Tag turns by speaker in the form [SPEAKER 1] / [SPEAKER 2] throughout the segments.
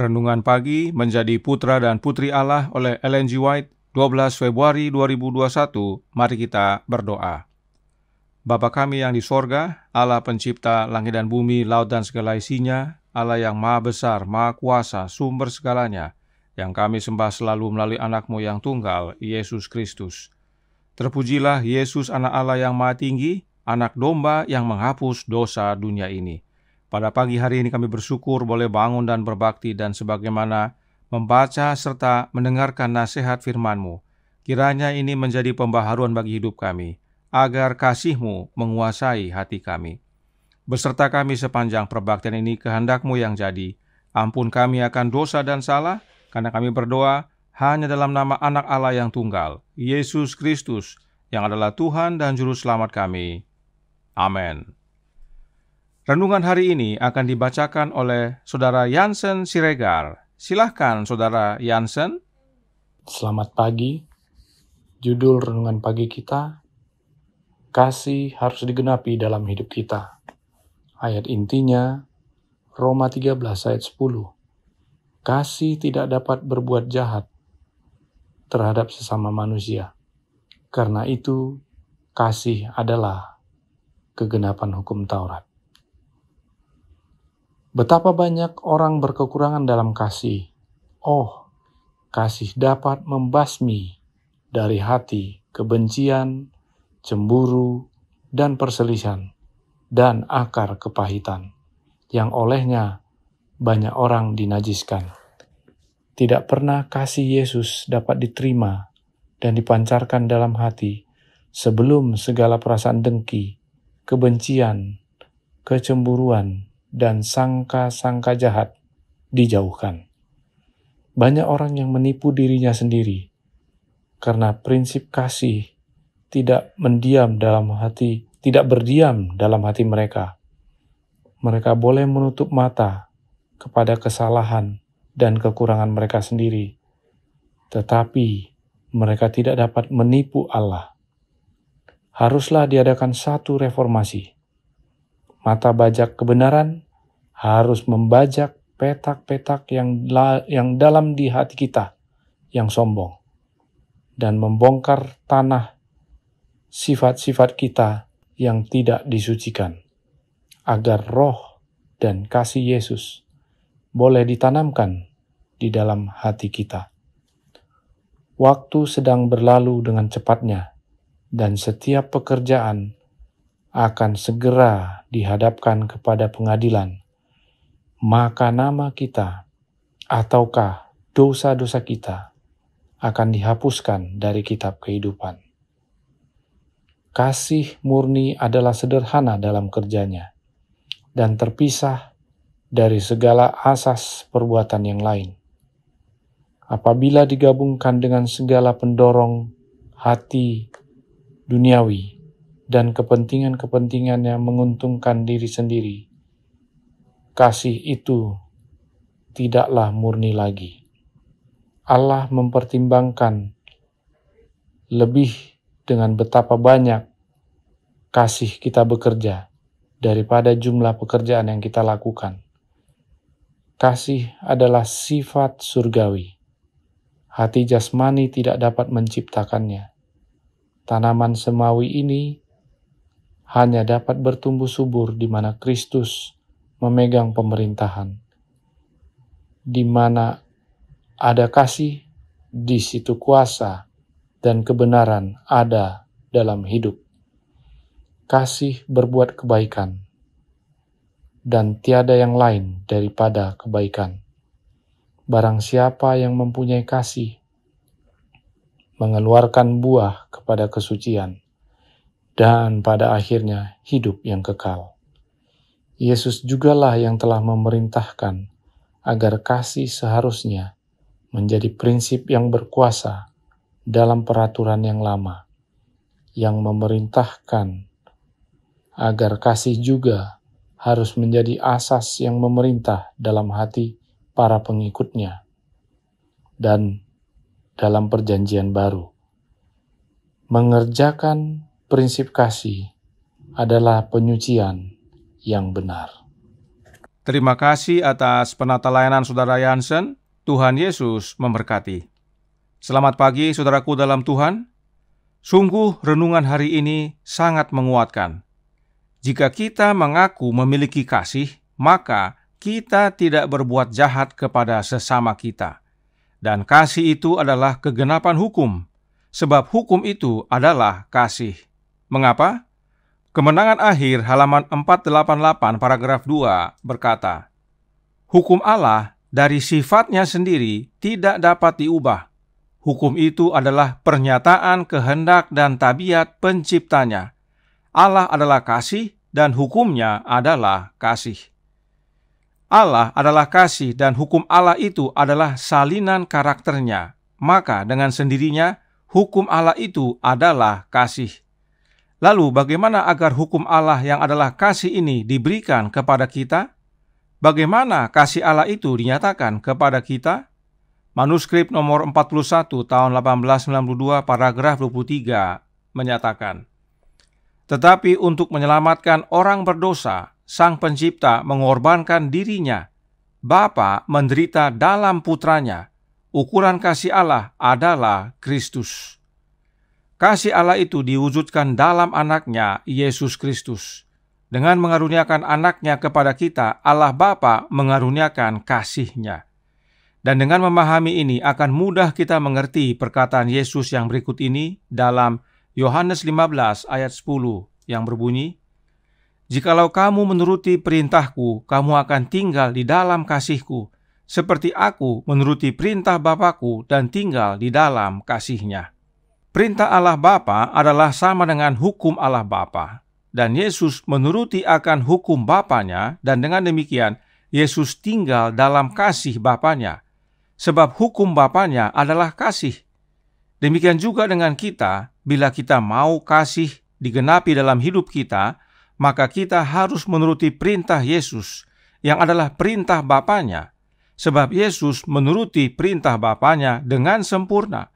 [SPEAKER 1] Renungan Pagi Menjadi Putra dan Putri Allah oleh Ellen G. White, 12 Februari 2021, mari kita berdoa. Bapa kami yang di sorga, Allah pencipta langit dan bumi, laut dan segala isinya, Allah yang maha besar, maha kuasa, sumber segalanya, yang kami sembah selalu melalui anakmu yang tunggal, Yesus Kristus. Terpujilah Yesus anak Allah yang maha tinggi, anak domba yang menghapus dosa dunia ini. Pada pagi hari ini kami bersyukur boleh bangun dan berbakti dan sebagaimana membaca serta mendengarkan nasihat firman-Mu. Kiranya ini menjadi pembaharuan bagi hidup kami, agar kasih-Mu menguasai hati kami. Beserta kami sepanjang perbaktian ini kehendak-Mu yang jadi. Ampun kami akan dosa dan salah, karena kami berdoa hanya dalam nama anak Allah yang tunggal, Yesus Kristus, yang adalah Tuhan dan Juru Selamat kami. Amin. Renungan hari ini akan dibacakan oleh Saudara
[SPEAKER 2] Yansen Siregar. Silahkan Saudara Yansen. Selamat pagi. Judul renungan pagi kita, Kasih harus digenapi dalam hidup kita. Ayat intinya, Roma 13 ayat 10. Kasih tidak dapat berbuat jahat terhadap sesama manusia. Karena itu, kasih adalah kegenapan hukum Taurat. Betapa banyak orang berkekurangan dalam kasih. Oh, kasih dapat membasmi dari hati kebencian, cemburu, dan perselisihan, dan akar kepahitan yang olehnya banyak orang dinajiskan. Tidak pernah kasih Yesus dapat diterima dan dipancarkan dalam hati sebelum segala perasaan dengki, kebencian, kecemburuan, dan sangka-sangka jahat dijauhkan. Banyak orang yang menipu dirinya sendiri karena prinsip kasih tidak mendiam dalam hati, tidak berdiam dalam hati mereka. Mereka boleh menutup mata kepada kesalahan dan kekurangan mereka sendiri, tetapi mereka tidak dapat menipu Allah. Haruslah diadakan satu reformasi mata bajak kebenaran harus membajak petak-petak yang la, yang dalam di hati kita yang sombong dan membongkar tanah sifat-sifat kita yang tidak disucikan agar roh dan kasih Yesus boleh ditanamkan di dalam hati kita. Waktu sedang berlalu dengan cepatnya dan setiap pekerjaan akan segera dihadapkan kepada pengadilan, maka nama kita ataukah dosa-dosa kita akan dihapuskan dari kitab kehidupan. Kasih murni adalah sederhana dalam kerjanya dan terpisah dari segala asas perbuatan yang lain apabila digabungkan dengan segala pendorong hati duniawi, dan kepentingan-kepentingan yang menguntungkan diri sendiri, kasih itu tidaklah murni lagi. Allah mempertimbangkan lebih dengan betapa banyak kasih kita bekerja daripada jumlah pekerjaan yang kita lakukan. Kasih adalah sifat surgawi. Hati jasmani tidak dapat menciptakannya. Tanaman semawi ini hanya dapat bertumbuh subur di mana Kristus memegang pemerintahan. Di mana ada kasih, di situ kuasa dan kebenaran ada dalam hidup. Kasih berbuat kebaikan dan tiada yang lain daripada kebaikan. Barang siapa yang mempunyai kasih, mengeluarkan buah kepada kesucian, dan pada akhirnya hidup yang kekal. Yesus jugalah yang telah memerintahkan agar kasih seharusnya menjadi prinsip yang berkuasa dalam peraturan yang lama, yang memerintahkan agar kasih juga harus menjadi asas yang memerintah dalam hati para pengikutnya dan dalam Perjanjian Baru, mengerjakan prinsip kasih adalah penyucian yang benar.
[SPEAKER 1] Terima kasih atas penata layanan Saudara Yansen. Tuhan Yesus memberkati. Selamat pagi saudaraku dalam Tuhan. Sungguh renungan hari ini sangat menguatkan. Jika kita mengaku memiliki kasih, maka kita tidak berbuat jahat kepada sesama kita. Dan kasih itu adalah kegenapan hukum, sebab hukum itu adalah kasih. Mengapa? Kemenangan akhir halaman 488 paragraf 2 berkata, Hukum Allah dari sifatnya sendiri tidak dapat diubah. Hukum itu adalah pernyataan kehendak dan tabiat penciptanya. Allah adalah kasih dan hukumnya adalah kasih. Allah adalah kasih dan hukum Allah itu adalah salinan karakternya. Maka dengan sendirinya, hukum Allah itu adalah kasih. Lalu, bagaimana agar hukum Allah yang adalah kasih ini diberikan kepada kita? Bagaimana kasih Allah itu dinyatakan kepada kita? Manuskrip nomor 41 tahun 1892 paragraf 23 menyatakan, Tetapi untuk menyelamatkan orang berdosa, Sang Pencipta mengorbankan dirinya. Bapa menderita dalam putranya. Ukuran kasih Allah adalah Kristus. Kasih Allah itu diwujudkan dalam anaknya, Yesus Kristus. Dengan mengaruniakan anaknya kepada kita, Allah Bapa mengaruniakan kasihnya. Dan dengan memahami ini akan mudah kita mengerti perkataan Yesus yang berikut ini dalam Yohanes 15 ayat 10 yang berbunyi, Jikalau kamu menuruti perintahku, kamu akan tinggal di dalam kasihku, seperti aku menuruti perintah Bapakku dan tinggal di dalam kasihnya. Perintah Allah Bapa adalah sama dengan hukum Allah Bapa, dan Yesus menuruti akan hukum Bapanya, dan dengan demikian Yesus tinggal dalam kasih Bapanya, sebab hukum Bapanya adalah kasih. Demikian juga dengan kita, bila kita mau kasih digenapi dalam hidup kita, maka kita harus menuruti perintah Yesus, yang adalah perintah Bapanya, sebab Yesus menuruti perintah Bapanya dengan sempurna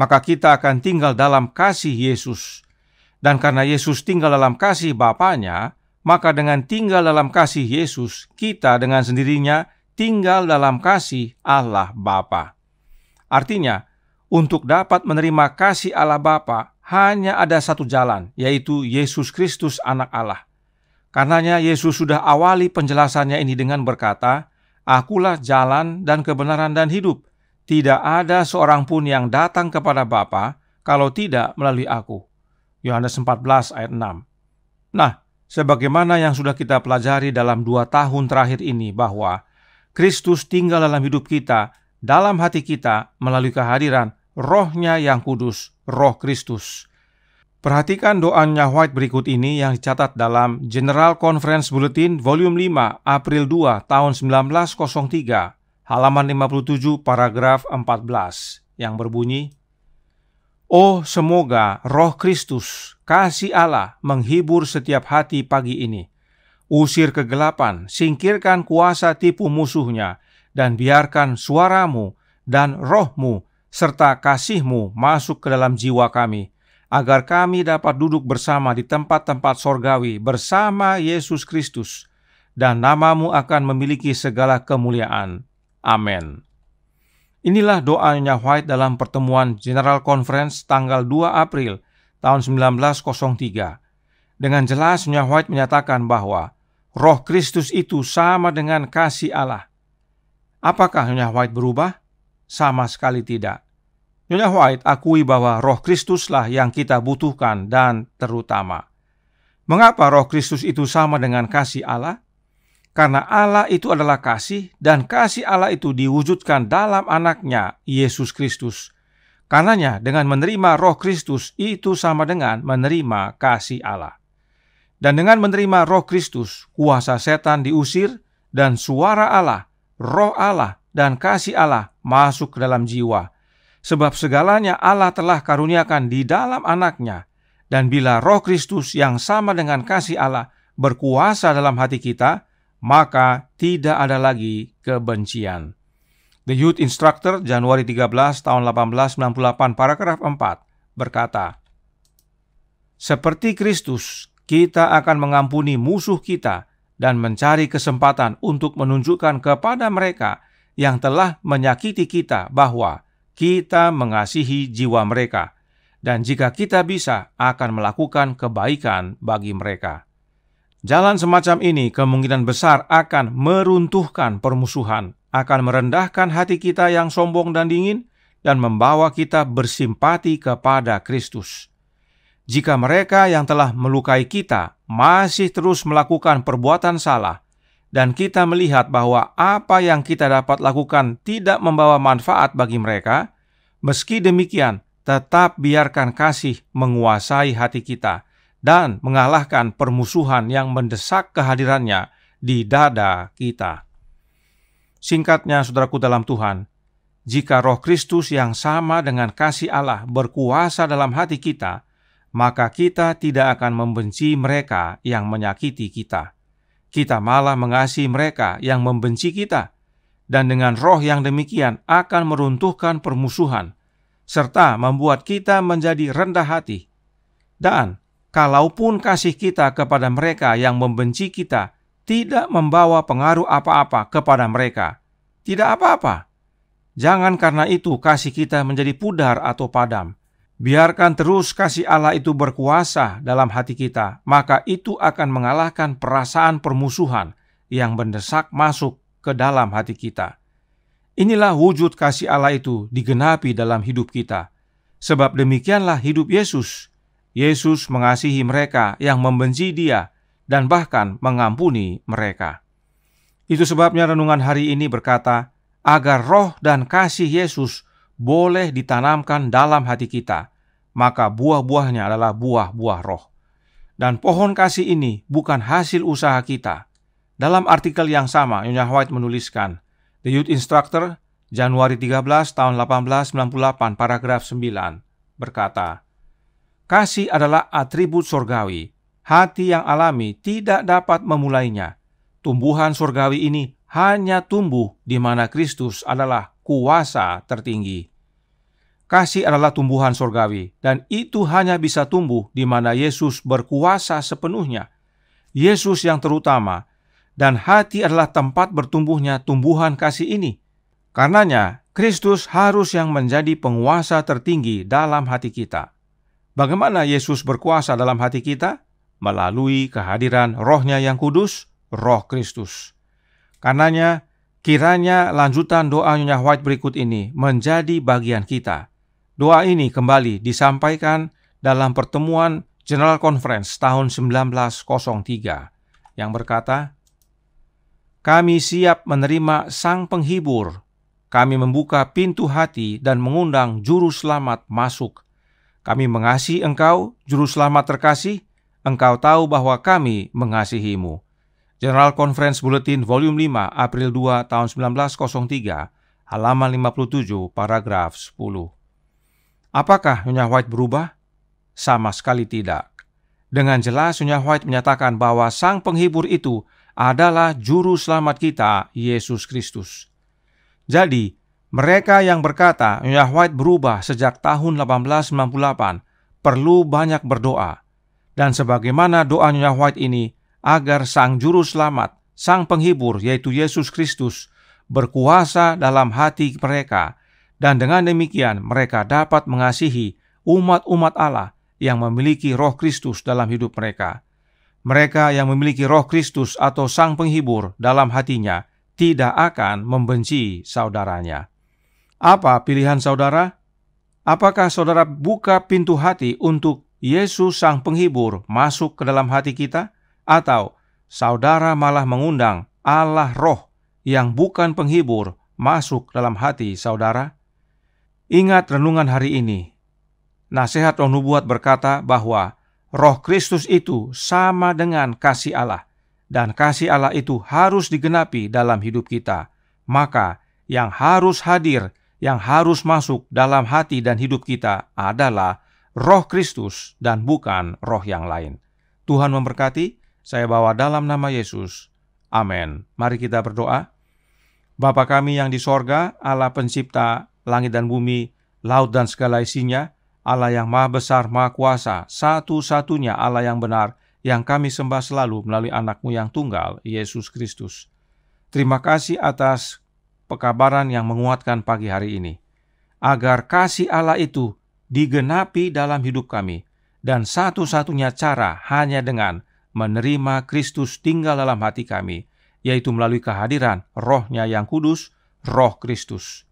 [SPEAKER 1] maka kita akan tinggal dalam kasih Yesus. Dan karena Yesus tinggal dalam kasih Bapaknya, maka dengan tinggal dalam kasih Yesus, kita dengan sendirinya tinggal dalam kasih Allah Bapa. Artinya, untuk dapat menerima kasih Allah Bapa, hanya ada satu jalan, yaitu Yesus Kristus anak Allah. Karenanya Yesus sudah awali penjelasannya ini dengan berkata, Akulah jalan dan kebenaran dan hidup. Tidak ada seorang pun yang datang kepada Bapa kalau tidak melalui aku. Yohanes 14 ayat 6. Nah, sebagaimana yang sudah kita pelajari dalam dua tahun terakhir ini bahwa Kristus tinggal dalam hidup kita, dalam hati kita melalui kehadiran rohnya yang kudus, roh Kristus. Perhatikan doanya White berikut ini yang dicatat dalam General Conference Bulletin Volume 5 April 2 tahun 1903 halaman 57 paragraf 14 yang berbunyi Oh semoga roh Kristus kasih Allah menghibur setiap hati pagi ini usir kegelapan, singkirkan kuasa tipu musuhnya, dan biarkan suaramu dan rohmu serta kasihmu masuk ke dalam jiwa kami, agar kami dapat duduk bersama di tempat-tempat sorgawi bersama Yesus Kristus, dan namamu akan memiliki segala kemuliaan. Amin. Inilah doanya White dalam pertemuan General Conference tanggal 2 April tahun 1903. Dengan jelas, jelasnya White menyatakan bahwa roh Kristus itu sama dengan kasih Allah. Apakah Nyonya White berubah? Sama sekali tidak. Nyonya White akui bahwa roh Kristuslah yang kita butuhkan dan terutama. Mengapa roh Kristus itu sama dengan kasih Allah? Karena Allah itu adalah kasih dan kasih Allah itu diwujudkan dalam anaknya, Yesus Kristus. Karenanya dengan menerima roh Kristus itu sama dengan menerima kasih Allah. Dan dengan menerima roh Kristus, kuasa setan diusir dan suara Allah, roh Allah, dan kasih Allah masuk ke dalam jiwa. Sebab segalanya Allah telah karuniakan di dalam anaknya. Dan bila roh Kristus yang sama dengan kasih Allah berkuasa dalam hati kita, maka tidak ada lagi kebencian. The Youth Instructor Januari 13 tahun 1898 paragraf 4 berkata, Seperti Kristus, kita akan mengampuni musuh kita dan mencari kesempatan untuk menunjukkan kepada mereka yang telah menyakiti kita bahwa kita mengasihi jiwa mereka dan jika kita bisa akan melakukan kebaikan bagi mereka. Jalan semacam ini kemungkinan besar akan meruntuhkan permusuhan, akan merendahkan hati kita yang sombong dan dingin, dan membawa kita bersimpati kepada Kristus. Jika mereka yang telah melukai kita masih terus melakukan perbuatan salah, dan kita melihat bahwa apa yang kita dapat lakukan tidak membawa manfaat bagi mereka, meski demikian, tetap biarkan kasih menguasai hati kita dan mengalahkan permusuhan yang mendesak kehadirannya di dada kita. Singkatnya, saudaraku dalam Tuhan, jika Roh Kristus yang sama dengan kasih Allah berkuasa dalam hati kita, maka kita tidak akan membenci mereka yang menyakiti kita. Kita malah mengasihi mereka yang membenci kita, dan dengan roh yang demikian akan meruntuhkan permusuhan serta membuat kita menjadi rendah hati. Dan kalaupun kasih kita kepada mereka yang membenci kita tidak membawa pengaruh apa-apa kepada mereka. Tidak apa-apa. Jangan karena itu kasih kita menjadi pudar atau padam. Biarkan terus kasih Allah itu berkuasa dalam hati kita, maka itu akan mengalahkan perasaan permusuhan yang mendesak masuk ke dalam hati kita. Inilah wujud kasih Allah itu digenapi dalam hidup kita. Sebab demikianlah hidup Yesus Yesus mengasihi mereka yang membenci Dia dan bahkan mengampuni mereka. Itu sebabnya renungan hari ini berkata, agar roh dan kasih Yesus boleh ditanamkan dalam hati kita, maka buah-buahnya adalah buah-buah roh. Dan pohon kasih ini bukan hasil usaha kita. Dalam artikel yang sama, Nyonya White menuliskan, The Youth Instructor, Januari 13 tahun 1898, paragraf 9, berkata, Kasih adalah atribut surgawi. Hati yang alami tidak dapat memulainya. Tumbuhan surgawi ini hanya tumbuh di mana Kristus adalah kuasa tertinggi. Kasih adalah tumbuhan surgawi dan itu hanya bisa tumbuh di mana Yesus berkuasa sepenuhnya. Yesus yang terutama, dan hati adalah tempat bertumbuhnya tumbuhan kasih ini. Karenanya, Kristus harus yang menjadi penguasa tertinggi dalam hati kita. Bagaimana Yesus berkuasa dalam hati kita? Melalui kehadiran rohnya yang kudus, roh Kristus. Karenanya, kiranya lanjutan doa Nyonya White berikut ini menjadi bagian kita. Doa ini kembali disampaikan dalam pertemuan General Conference tahun 1903 yang berkata, kami siap menerima Sang Penghibur. Kami membuka pintu hati dan mengundang Juru Selamat masuk kami mengasihi engkau, Juru Selamat terkasih, engkau tahu bahwa kami mengasihimu. General Conference Bulletin Volume 5 April 2 tahun 1903 halaman 57 paragraf 10. Apakah Nyonya White berubah? Sama sekali tidak. Dengan jelas Nyonya White menyatakan bahwa sang penghibur itu adalah juru selamat kita Yesus Kristus. Jadi, mereka yang berkata Yah White berubah sejak tahun 1898 perlu banyak berdoa. Dan sebagaimana doa Nyonya White ini agar Sang Juru Selamat, Sang Penghibur yaitu Yesus Kristus berkuasa dalam hati mereka dan dengan demikian mereka dapat mengasihi umat-umat Allah yang memiliki roh Kristus dalam hidup mereka. Mereka yang memiliki roh Kristus atau Sang Penghibur dalam hatinya tidak akan membenci saudaranya. Apa pilihan saudara? Apakah saudara buka pintu hati untuk Yesus Sang Penghibur masuk ke dalam hati kita, atau saudara malah mengundang Allah Roh yang bukan penghibur masuk dalam hati saudara? Ingat renungan hari ini. Nasihat roh nubuat berkata bahwa roh Kristus itu sama dengan kasih Allah, dan kasih Allah itu harus digenapi dalam hidup kita. Maka yang harus hadir yang harus masuk dalam hati dan hidup kita adalah roh Kristus dan bukan roh yang lain. Tuhan memberkati, saya bawa dalam nama Yesus. Amin. Mari kita berdoa. Bapa kami yang di sorga, Allah pencipta langit dan bumi, laut dan segala isinya, Allah yang maha besar, maha kuasa, satu-satunya Allah yang benar, yang kami sembah selalu melalui anakmu yang tunggal, Yesus Kristus. Terima kasih atas pekabaran yang menguatkan pagi hari ini, agar kasih Allah itu digenapi dalam hidup kami, dan satu-satunya cara hanya dengan menerima Kristus tinggal dalam hati kami, yaitu melalui kehadiran rohnya yang kudus, roh Kristus.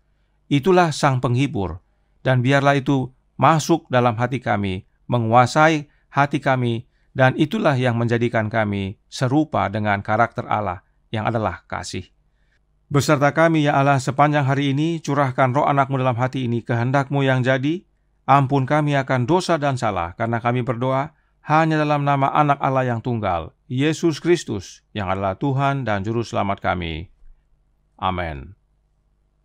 [SPEAKER 1] Itulah sang penghibur, dan biarlah itu masuk dalam hati kami, menguasai hati kami, dan itulah yang menjadikan kami serupa dengan karakter Allah yang adalah kasih. Beserta kami, ya Allah, sepanjang hari ini, curahkan roh anakmu dalam hati ini, kehendakmu yang jadi, ampun kami akan dosa dan salah, karena kami berdoa hanya dalam nama anak Allah yang tunggal, Yesus Kristus, yang adalah Tuhan dan Juru Selamat kami. Amin.